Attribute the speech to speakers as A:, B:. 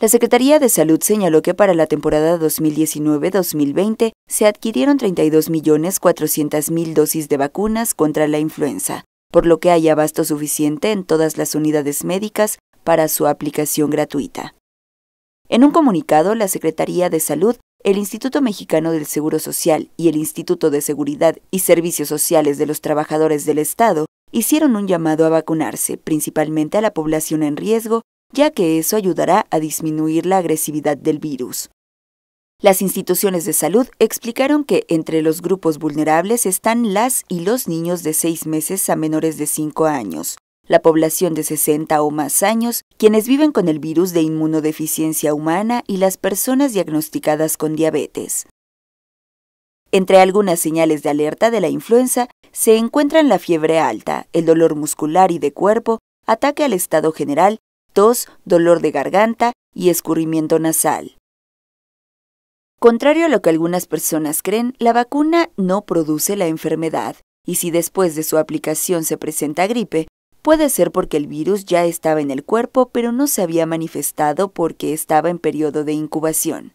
A: La Secretaría de Salud señaló que para la temporada 2019-2020 se adquirieron 32.400.000 dosis de vacunas contra la influenza, por lo que hay abasto suficiente en todas las unidades médicas para su aplicación gratuita. En un comunicado, la Secretaría de Salud, el Instituto Mexicano del Seguro Social y el Instituto de Seguridad y Servicios Sociales de los Trabajadores del Estado hicieron un llamado a vacunarse, principalmente a la población en riesgo ya que eso ayudará a disminuir la agresividad del virus. Las instituciones de salud explicaron que entre los grupos vulnerables están las y los niños de 6 meses a menores de 5 años, la población de 60 o más años, quienes viven con el virus de inmunodeficiencia humana y las personas diagnosticadas con diabetes. Entre algunas señales de alerta de la influenza se encuentran la fiebre alta, el dolor muscular y de cuerpo, ataque al estado general dolor de garganta y escurrimiento nasal. Contrario a lo que algunas personas creen, la vacuna no produce la enfermedad, y si después de su aplicación se presenta gripe, puede ser porque el virus ya estaba en el cuerpo pero no se había manifestado porque estaba en periodo de incubación.